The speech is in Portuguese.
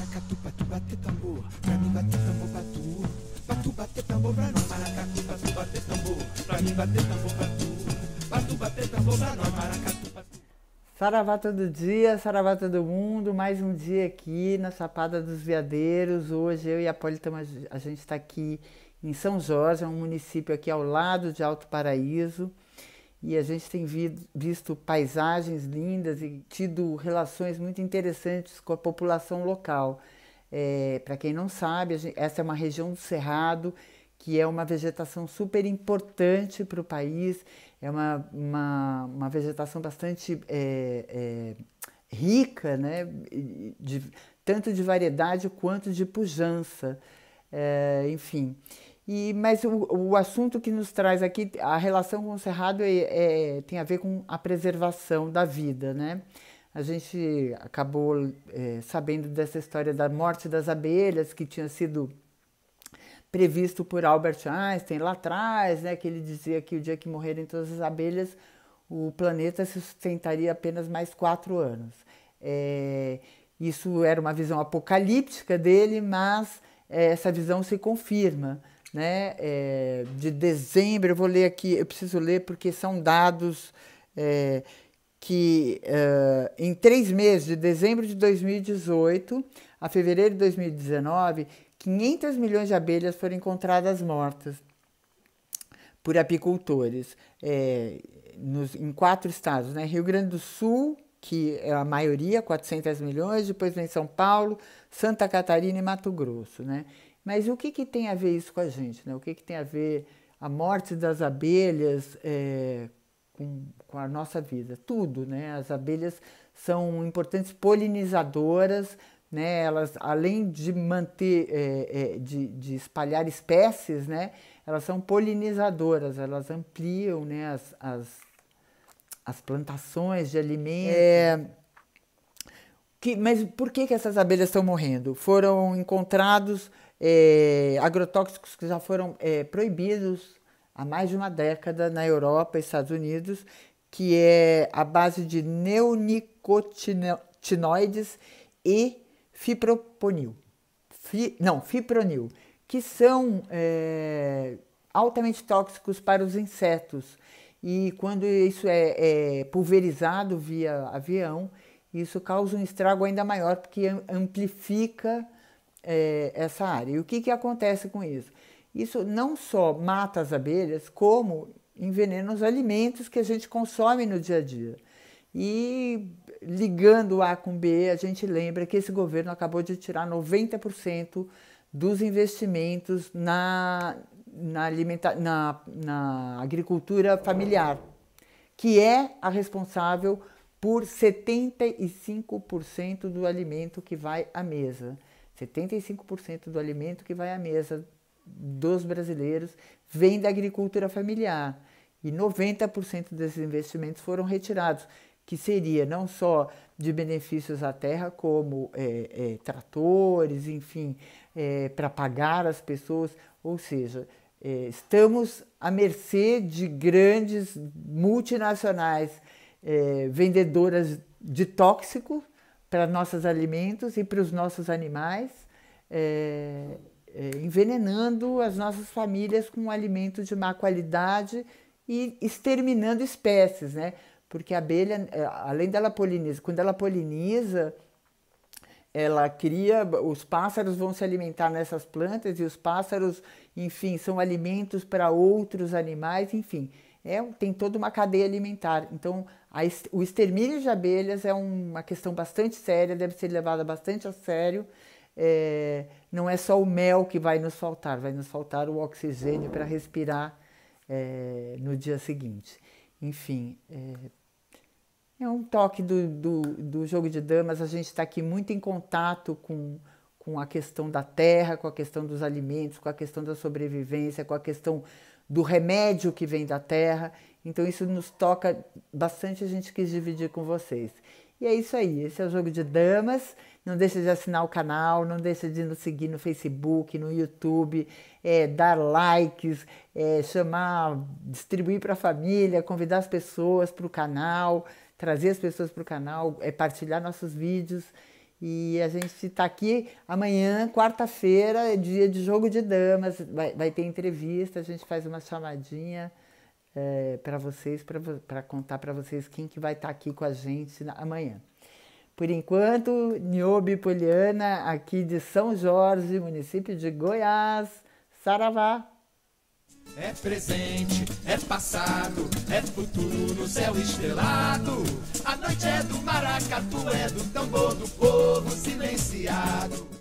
maracatu tambor Pra mim tambor tambor pra nós Maracatu tambor Pra mim tambor tambor pra nós Maracatu Saravá todo dia, saravá todo mundo, mais um dia aqui na Chapada dos Veadeiros. Hoje eu e a Poli, estamos, a gente está aqui em São Jorge, um município aqui ao lado de Alto Paraíso e a gente tem visto paisagens lindas e tido relações muito interessantes com a população local. É, Para quem não sabe, gente, essa é uma região do Cerrado que é uma vegetação super importante para o país, é uma, uma, uma vegetação bastante é, é, rica, né? De, tanto de variedade quanto de pujança, é, enfim. E, mas o, o assunto que nos traz aqui, a relação com o cerrado é, é, tem a ver com a preservação da vida, né? A gente acabou é, sabendo dessa história da morte das abelhas, que tinha sido previsto por Albert Einstein lá atrás, né? Que ele dizia que o dia que morrerem todas as abelhas, o planeta se sustentaria apenas mais quatro anos. É, isso era uma visão apocalíptica dele, mas é, essa visão se confirma né, é, de dezembro, eu vou ler aqui, eu preciso ler porque são dados é, que uh, em três meses, de dezembro de 2018 a fevereiro de 2019, 500 milhões de abelhas foram encontradas mortas por apicultores é, nos, em quatro estados, né? Rio Grande do Sul, que é a maioria, 400 milhões, depois vem São Paulo, Santa Catarina e Mato Grosso, né? Mas o que, que tem a ver isso com a gente? Né? O que, que tem a ver a morte das abelhas é, com, com, a nossa vida? Tudo, né? As abelhas são importantes polinizadoras, né? Elas, além de manter, é, é, de, de, espalhar espécies, né? Elas são polinizadoras, elas ampliam né? as, as, as plantações de alimentos. É. Que, mas por que, que essas abelhas estão morrendo? Foram encontrados é, agrotóxicos que já foram é, proibidos há mais de uma década na Europa e Estados Unidos, que é a base de neonicotinoides e fiproponil. Fi, não, fipronil, que são é, altamente tóxicos para os insetos. E quando isso é, é pulverizado via avião, isso causa um estrago ainda maior, porque amplifica é, essa área. E o que, que acontece com isso? Isso não só mata as abelhas, como envenena os alimentos que a gente consome no dia a dia. E ligando A com B, a gente lembra que esse governo acabou de tirar 90% dos investimentos na, na, alimenta na, na agricultura familiar, que é a responsável por 75% do alimento que vai à mesa. 75% do alimento que vai à mesa dos brasileiros vem da agricultura familiar e 90% desses investimentos foram retirados, que seria não só de benefícios à terra, como é, é, tratores, enfim, é, para pagar as pessoas, ou seja, é, estamos à mercê de grandes multinacionais é, vendedoras de tóxico, para nossos alimentos e para os nossos animais, é, é, envenenando as nossas famílias com um alimento de má qualidade e exterminando espécies, né? Porque a abelha, é, além dela poliniza, quando ela poliniza, ela cria, os pássaros vão se alimentar nessas plantas e os pássaros, enfim, são alimentos para outros animais, enfim. É, tem toda uma cadeia alimentar. Então, a, o extermínio de abelhas é uma questão bastante séria, deve ser levada bastante a sério. É, não é só o mel que vai nos faltar, vai nos faltar o oxigênio para respirar é, no dia seguinte. Enfim, é, é um toque do, do, do jogo de damas. A gente está aqui muito em contato com, com a questão da terra, com a questão dos alimentos, com a questão da sobrevivência, com a questão do remédio que vem da terra. Então isso nos toca bastante, a gente quis dividir com vocês. E é isso aí, esse é o Jogo de Damas. Não deixa de assinar o canal, não deixa de nos seguir no Facebook, no YouTube, é, dar likes, é, chamar, distribuir para a família, convidar as pessoas para o canal, trazer as pessoas para o canal, é, partilhar nossos vídeos. E a gente está aqui amanhã, quarta-feira, é dia de jogo de damas. Vai, vai, ter entrevista, a gente faz uma chamadinha é, para vocês, para contar para vocês quem que vai estar tá aqui com a gente na, amanhã. Por enquanto, Niobe Poliana, aqui de São Jorge, município de Goiás. Saravá! É presente, é passado, é futuro, céu estrelado. A noite é do maracatu, é do tambor do povo silenciado.